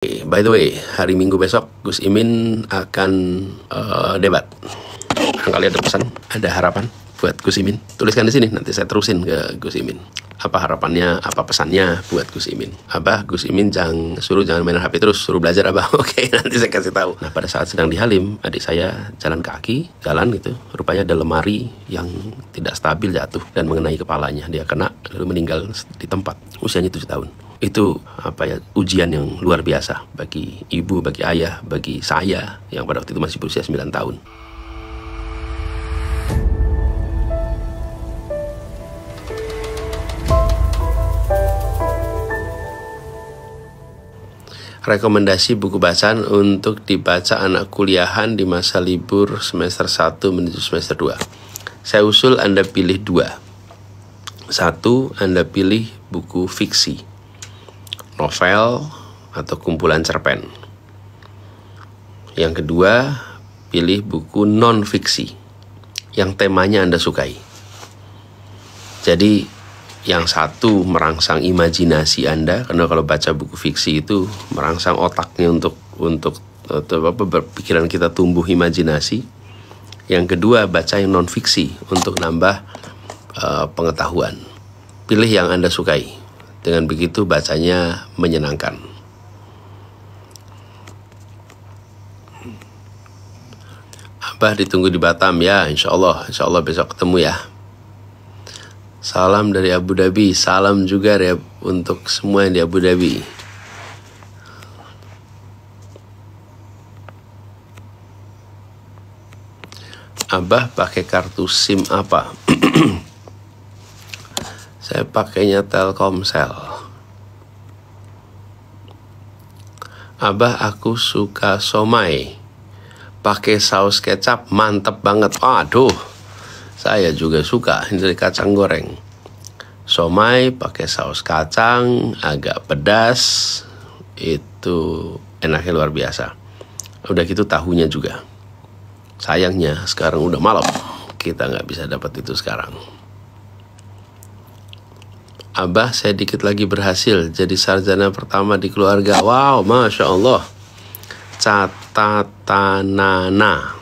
By the way, hari Minggu besok Gus Imin akan uh, debat. Kan kalian ada pesan, ada harapan buat Gus Imin. Tuliskan di sini, nanti saya terusin ke Gus Imin. Apa harapannya, apa pesannya buat Gus Imin? Abah, Gus Imin jangan suruh jangan main HP terus, suruh belajar Abah. Oke, nanti saya kasih tahu. Nah, pada saat sedang di Halim, adik saya jalan kaki, jalan gitu. Rupanya ada lemari yang tidak stabil jatuh dan mengenai kepalanya. Dia kena lalu meninggal di tempat. Usianya tujuh tahun itu apa ya ujian yang luar biasa bagi ibu, bagi ayah, bagi saya yang pada waktu itu masih berusia 9 tahun. Rekomendasi buku bacaan untuk dibaca anak kuliahan di masa libur semester 1 menuju semester 2. Saya usul Anda pilih dua. Satu, Anda pilih buku fiksi novel atau kumpulan cerpen. Yang kedua, pilih buku non-fiksi yang temanya Anda sukai. Jadi, yang satu merangsang imajinasi Anda karena kalau baca buku fiksi itu merangsang otaknya untuk untuk apa berpikiran kita tumbuh imajinasi. Yang kedua, baca yang non fiksi untuk nambah uh, pengetahuan. Pilih yang Anda sukai. Dengan begitu bacanya menyenangkan. Abah ditunggu di Batam ya, insya Allah. Insya Allah besok ketemu ya. Salam dari Abu Dhabi, salam juga ya untuk semua yang di Abu Dhabi. Abah pakai kartu SIM apa? saya pakainya Telkomsel. Abah aku suka somai. Pakai saus kecap mantep banget. Aduh. Saya juga suka ini dari kacang goreng. Somai pakai saus kacang agak pedas. Itu enaknya luar biasa. Udah gitu tahunya juga. Sayangnya sekarang udah malam. Kita nggak bisa dapat itu sekarang. Abah saya dikit lagi berhasil jadi sarjana pertama di keluarga. Wow, Masya Allah. Catatan Nana.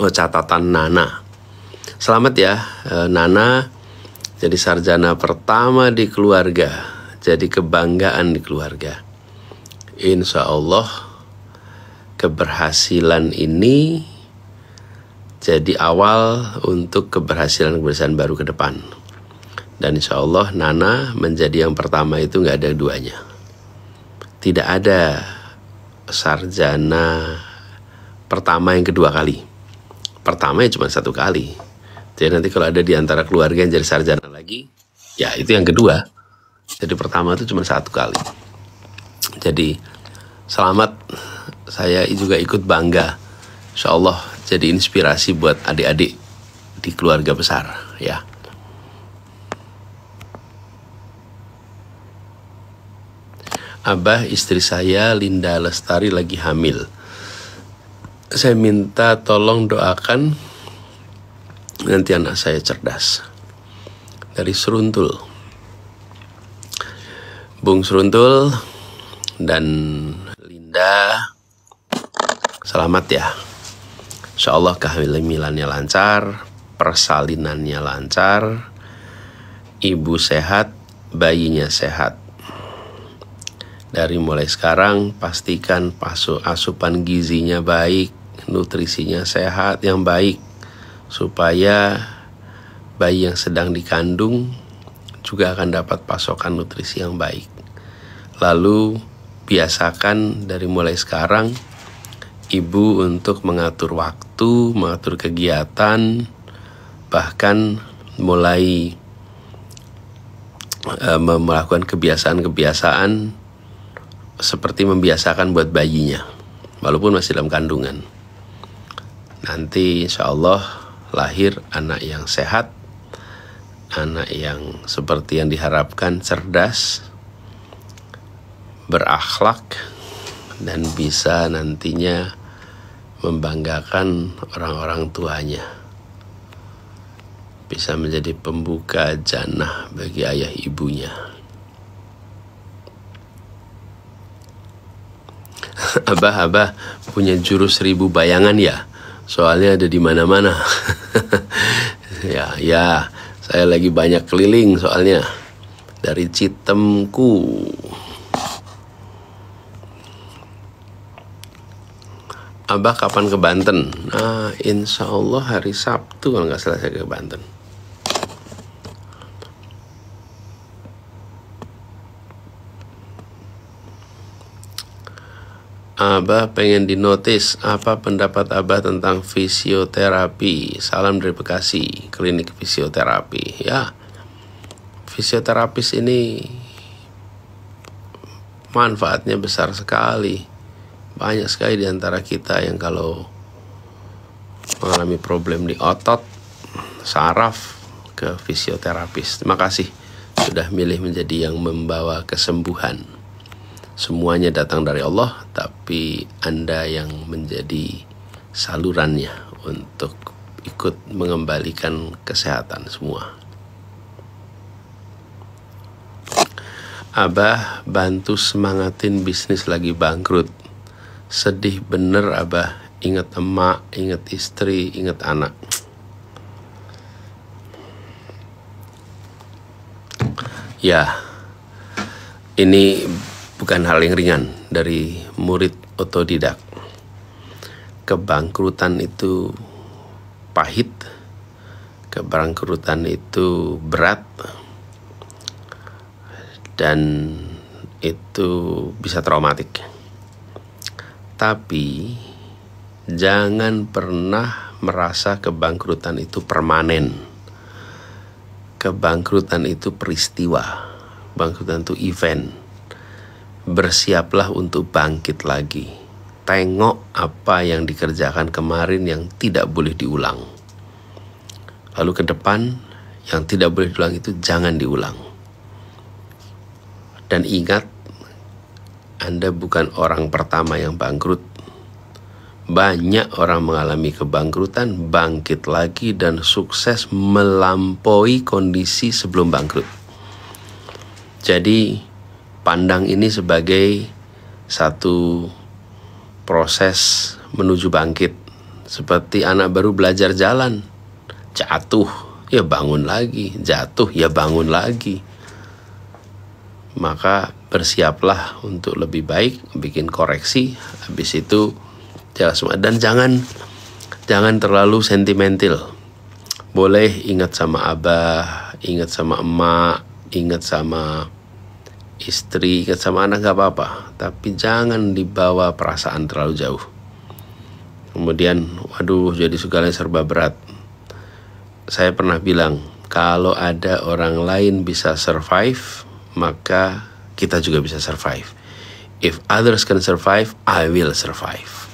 Oh, catatan Nana. Selamat ya, eh, Nana. Jadi sarjana pertama di keluarga. Jadi kebanggaan di keluarga. Insya Allah, keberhasilan ini jadi awal untuk keberhasilan-keberhasilan baru ke depan. Dan insya Allah Nana menjadi yang pertama itu nggak ada duanya. Tidak ada sarjana pertama yang kedua kali. Pertama yang cuma satu kali. Jadi nanti kalau ada di antara keluarga yang jadi sarjana lagi, ya itu yang kedua. Jadi pertama itu cuma satu kali. Jadi selamat saya juga ikut bangga. Insya Allah jadi inspirasi buat adik-adik di keluarga besar ya. Abah istri saya Linda Lestari lagi hamil. Saya minta tolong doakan nanti anak saya cerdas. Dari Seruntul. Bung Seruntul dan Linda selamat ya. Insya Allah kehamilannya lancar, persalinannya lancar, ibu sehat, bayinya sehat dari mulai sekarang, pastikan asupan gizinya baik, nutrisinya sehat yang baik, supaya bayi yang sedang dikandung juga akan dapat pasokan nutrisi yang baik. Lalu, biasakan dari mulai sekarang, ibu untuk mengatur waktu, mengatur kegiatan, bahkan mulai eh, melakukan kebiasaan-kebiasaan seperti membiasakan buat bayinya, walaupun masih dalam kandungan. Nanti insya Allah lahir anak yang sehat, anak yang seperti yang diharapkan cerdas, berakhlak, dan bisa nantinya membanggakan orang-orang tuanya. Bisa menjadi pembuka jannah bagi ayah ibunya. abah abah punya jurus ribu bayangan ya soalnya ada di mana-mana ya ya saya lagi banyak keliling soalnya dari Citemku Abah kapan ke Banten? Nah, insya Allah hari Sabtu kalau nggak salah saya ke Banten. Abah pengen dinotis apa pendapat Abah tentang fisioterapi. Salam dari Bekasi, klinik fisioterapi. Ya, fisioterapis ini manfaatnya besar sekali. Banyak sekali di antara kita yang kalau mengalami problem di otot, saraf, ke fisioterapis. Terima kasih sudah milih menjadi yang membawa kesembuhan semuanya datang dari Allah, tapi Anda yang menjadi salurannya untuk ikut mengembalikan kesehatan semua. Abah bantu semangatin bisnis lagi bangkrut. Sedih bener Abah, inget emak, inget istri, inget anak. Ya, ini bukan hal yang ringan dari murid otodidak. Kebangkrutan itu pahit, kebangkrutan itu berat, dan itu bisa traumatik. Tapi jangan pernah merasa kebangkrutan itu permanen. Kebangkrutan itu peristiwa, bangkrutan itu event bersiaplah untuk bangkit lagi. Tengok apa yang dikerjakan kemarin yang tidak boleh diulang. Lalu ke depan, yang tidak boleh diulang itu jangan diulang. Dan ingat, Anda bukan orang pertama yang bangkrut. Banyak orang mengalami kebangkrutan, bangkit lagi, dan sukses melampaui kondisi sebelum bangkrut. Jadi, pandang ini sebagai satu proses menuju bangkit. Seperti anak baru belajar jalan, jatuh, ya bangun lagi, jatuh, ya bangun lagi. Maka bersiaplah untuk lebih baik, bikin koreksi, habis itu jelas. Ya, semua. Dan jangan jangan terlalu sentimental. Boleh ingat sama abah, ingat sama emak, ingat sama istri, ikat sama anak gak apa-apa, tapi jangan dibawa perasaan terlalu jauh. Kemudian, waduh, jadi segalanya serba berat. Saya pernah bilang, kalau ada orang lain bisa survive, maka kita juga bisa survive. If others can survive, I will survive.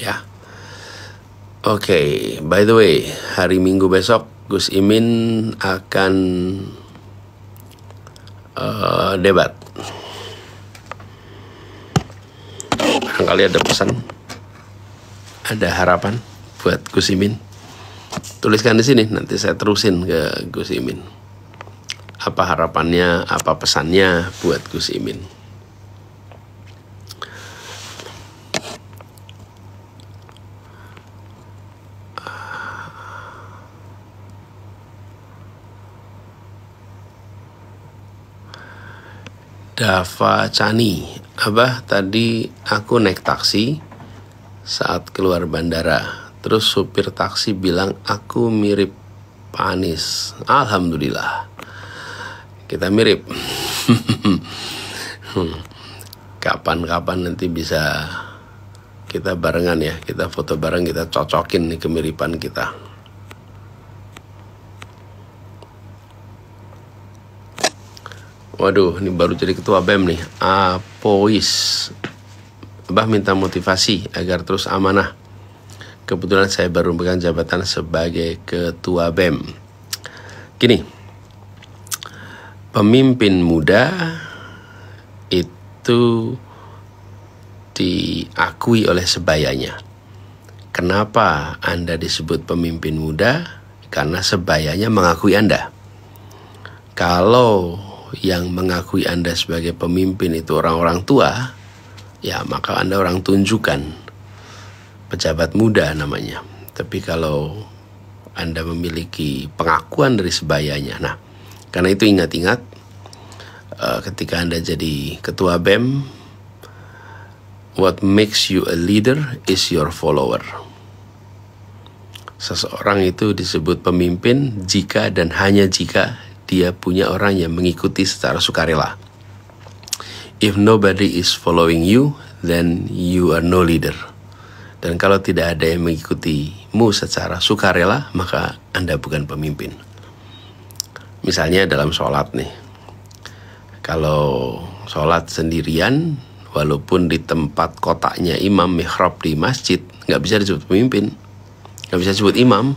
Ya. Yeah. Oke, okay, by the way, hari Minggu besok Gus Imin akan uh, debat. kali ada pesan, ada harapan buat Gus Imin. Tuliskan di sini, nanti saya terusin ke Gus Imin. Apa harapannya, apa pesannya buat Gus Imin. Dava Chani. Abah tadi aku naik taksi saat keluar bandara. Terus supir taksi bilang aku mirip Pak Anies. Alhamdulillah. Kita mirip. Hmm. Kapan-kapan nanti bisa kita barengan ya. Kita foto bareng, kita cocokin nih kemiripan kita. Waduh, ini baru jadi ketua BEM nih. Apois. Abah minta motivasi agar terus amanah. Kebetulan saya baru memegang jabatan sebagai ketua BEM. Gini, pemimpin muda itu diakui oleh sebayanya. Kenapa Anda disebut pemimpin muda? Karena sebayanya mengakui Anda. Kalau yang mengakui Anda sebagai pemimpin itu orang-orang tua, ya maka Anda orang tunjukkan pejabat muda namanya. Tapi kalau Anda memiliki pengakuan dari sebayanya, nah karena itu ingat-ingat eh, ketika Anda jadi ketua BEM, what makes you a leader is your follower. Seseorang itu disebut pemimpin jika dan hanya jika dia punya orang yang mengikuti secara sukarela. If nobody is following you, then you are no leader. Dan kalau tidak ada yang mengikutimu secara sukarela, maka Anda bukan pemimpin. Misalnya dalam sholat nih. Kalau sholat sendirian, walaupun di tempat kotaknya imam mihrab di masjid, nggak bisa disebut pemimpin. Nggak bisa disebut imam.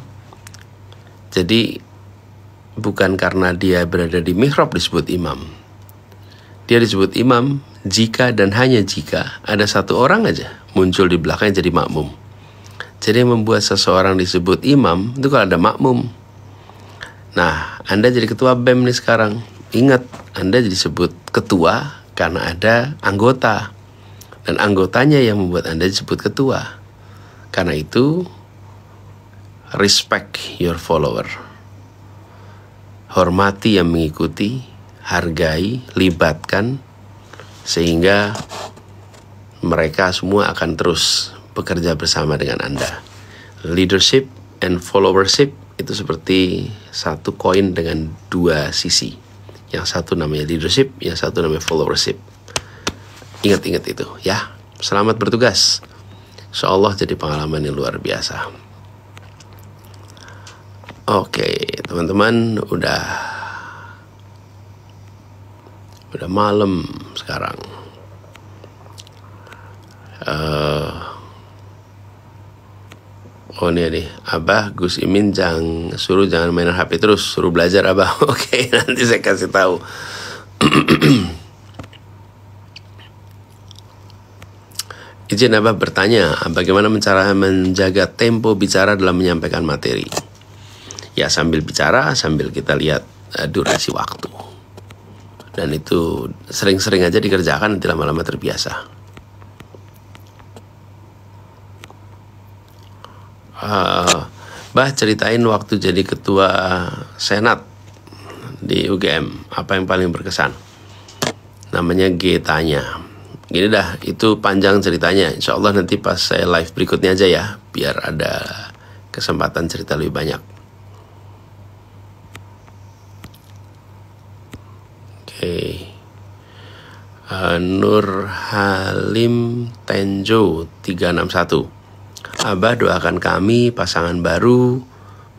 Jadi bukan karena dia berada di mihrab disebut imam. Dia disebut imam jika dan hanya jika ada satu orang aja muncul di belakangnya jadi makmum. Jadi yang membuat seseorang disebut imam itu kalau ada makmum. Nah, Anda jadi ketua BEM nih sekarang. Ingat, Anda jadi disebut ketua karena ada anggota. Dan anggotanya yang membuat Anda disebut ketua. Karena itu, respect your follower hormati yang mengikuti, hargai, libatkan, sehingga mereka semua akan terus bekerja bersama dengan Anda. Leadership and followership itu seperti satu koin dengan dua sisi. Yang satu namanya leadership, yang satu namanya followership. Ingat-ingat itu ya. Selamat bertugas. Insya jadi pengalaman yang luar biasa. Oke, teman-teman udah udah malam sekarang. Uh, oh ini nih, Abah Gus Imin jangan suruh jangan main HP terus, suruh belajar Abah. Oke, nanti saya kasih tahu. Izin Abah bertanya, bagaimana cara menjaga tempo bicara dalam menyampaikan materi? ya sambil bicara sambil kita lihat uh, durasi waktu dan itu sering-sering aja dikerjakan nanti lama-lama terbiasa uh, eh, bah ceritain waktu jadi ketua senat di UGM apa yang paling berkesan namanya G tanya gini dah itu panjang ceritanya insya Allah nanti pas saya live berikutnya aja ya biar ada kesempatan cerita lebih banyak okay. uh, eh, Nur Halim Tenjo 361 Abah doakan kami pasangan baru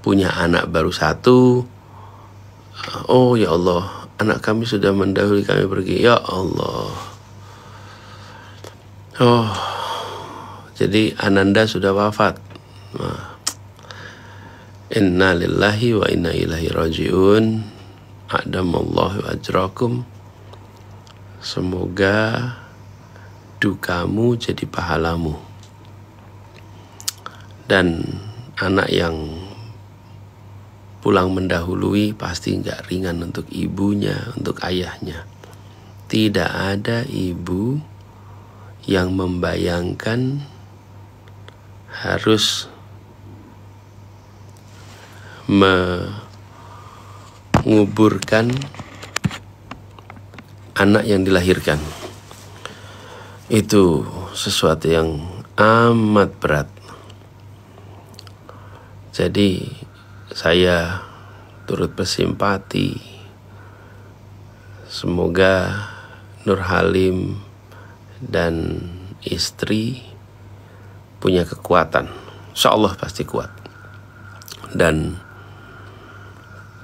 punya anak baru satu uh, Oh ya Allah anak kami sudah mendahului kami pergi ya Allah Oh jadi Ananda sudah wafat Inna lillahi wa inna ilaihi rajiun adamallahu ajrakum semoga dukamu jadi pahalamu dan anak yang pulang mendahului pasti nggak ringan untuk ibunya untuk ayahnya tidak ada ibu yang membayangkan harus me menguburkan anak yang dilahirkan. Itu sesuatu yang amat berat. Jadi saya turut bersimpati. Semoga Nur Halim dan istri punya kekuatan. Insya Allah pasti kuat. Dan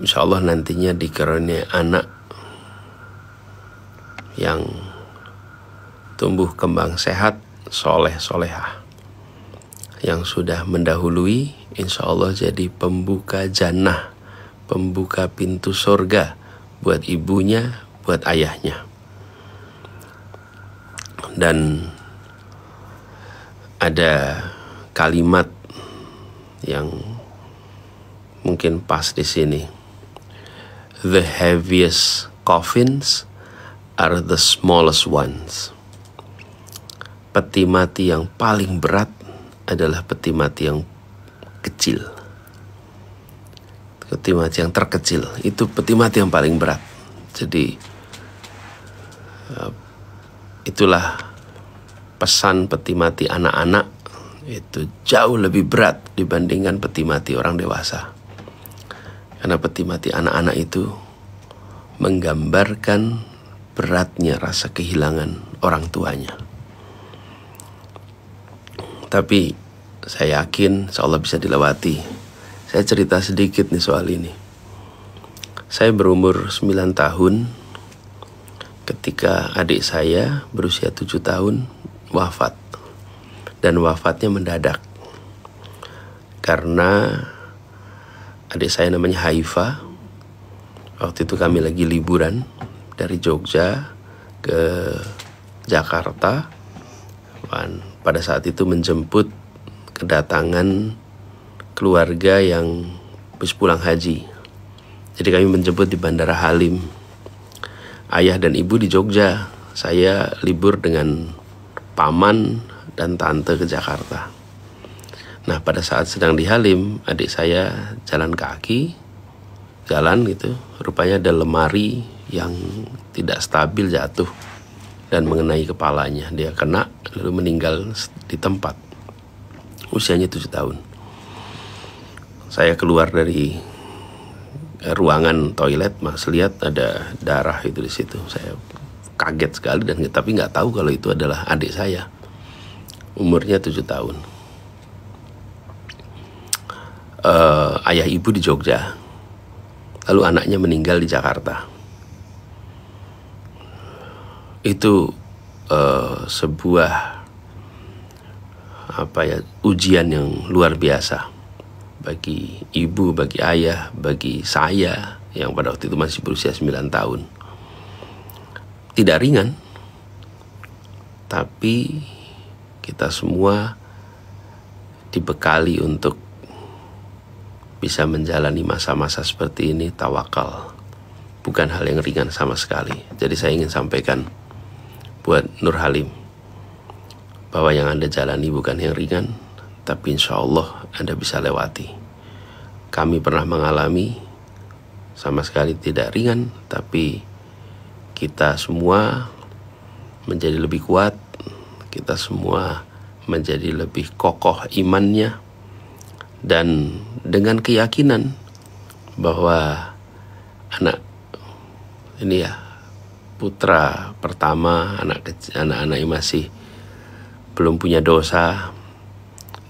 insya Allah nantinya dikaruniai anak yang tumbuh kembang sehat soleh solehah yang sudah mendahului insya Allah jadi pembuka jannah pembuka pintu surga buat ibunya buat ayahnya dan ada kalimat yang mungkin pas di sini The heaviest coffins are the smallest ones. Peti mati yang paling berat adalah peti mati yang kecil. Peti mati yang terkecil itu peti mati yang paling berat. Jadi eh, itulah pesan peti mati anak-anak itu jauh lebih berat dibandingkan peti mati orang dewasa. Karena peti mati anak-anak itu menggambarkan beratnya rasa kehilangan orang tuanya. Tapi saya yakin seolah bisa dilewati. Saya cerita sedikit nih soal ini. Saya berumur 9 tahun ketika adik saya berusia 7 tahun wafat. Dan wafatnya mendadak. Karena adik saya namanya Haifa waktu itu kami lagi liburan dari Jogja ke Jakarta Dan pada saat itu menjemput kedatangan keluarga yang habis pulang haji jadi kami menjemput di Bandara Halim ayah dan ibu di Jogja saya libur dengan paman dan tante ke Jakarta Nah pada saat sedang di Halim, adik saya jalan kaki, jalan gitu, rupanya ada lemari yang tidak stabil jatuh dan mengenai kepalanya. Dia kena lalu meninggal di tempat. Usianya 7 tahun. Saya keluar dari ruangan toilet, mas lihat ada darah itu di situ. Saya kaget sekali dan tapi nggak tahu kalau itu adalah adik saya. Umurnya tujuh tahun uh, ayah ibu di Jogja, lalu anaknya meninggal di Jakarta. Itu uh, sebuah apa ya ujian yang luar biasa bagi ibu, bagi ayah, bagi saya yang pada waktu itu masih berusia 9 tahun. Tidak ringan, tapi kita semua dibekali untuk bisa menjalani masa-masa seperti ini tawakal. Bukan hal yang ringan sama sekali. Jadi saya ingin sampaikan buat Nur Halim bahwa yang Anda jalani bukan yang ringan, tapi insya Allah Anda bisa lewati. Kami pernah mengalami sama sekali tidak ringan, tapi kita semua menjadi lebih kuat, kita semua menjadi lebih kokoh imannya dan dengan keyakinan bahwa anak ini ya putra pertama anak anak-anak yang masih belum punya dosa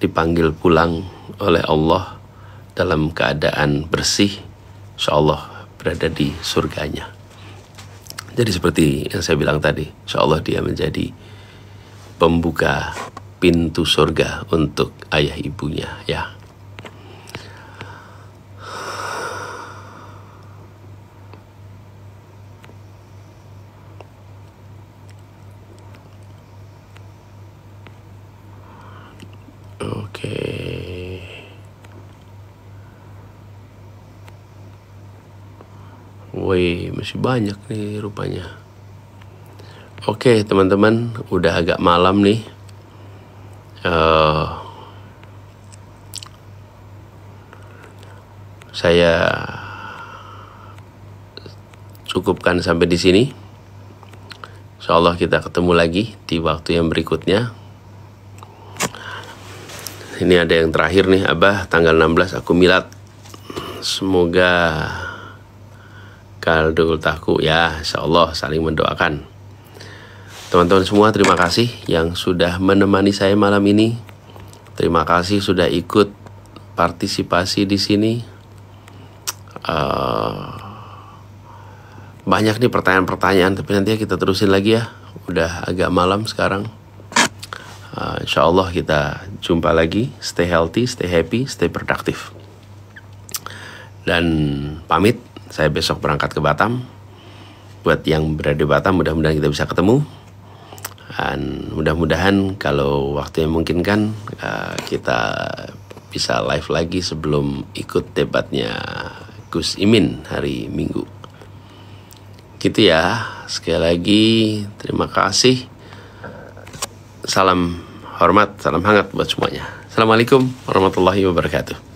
dipanggil pulang oleh Allah dalam keadaan bersih insya Allah berada di surganya jadi seperti yang saya bilang tadi insya Allah dia menjadi pembuka pintu surga untuk ayah ibunya ya masih banyak nih rupanya oke teman-teman udah agak malam nih uh, saya cukupkan sampai di sini. Insya kita ketemu lagi di waktu yang berikutnya. Ini ada yang terakhir nih, Abah, tanggal 16 aku milat. Semoga Kaldul Tahku ya Insya Allah saling mendoakan Teman-teman semua terima kasih yang sudah menemani saya malam ini Terima kasih sudah ikut partisipasi di sini uh, Banyak nih pertanyaan-pertanyaan tapi nanti kita terusin lagi ya Udah agak malam sekarang uh, eh, Insya Allah kita jumpa lagi Stay healthy, stay happy, stay productive Dan pamit saya besok berangkat ke Batam. Buat yang berada di Batam, mudah-mudahan kita bisa ketemu. Dan mudah-mudahan kalau waktunya mungkin uh, eh, kita bisa live lagi sebelum ikut debatnya Gus Imin hari Minggu. Gitu ya. Sekali lagi terima kasih. Salam hormat, salam hangat buat semuanya. Assalamualaikum warahmatullahi wabarakatuh.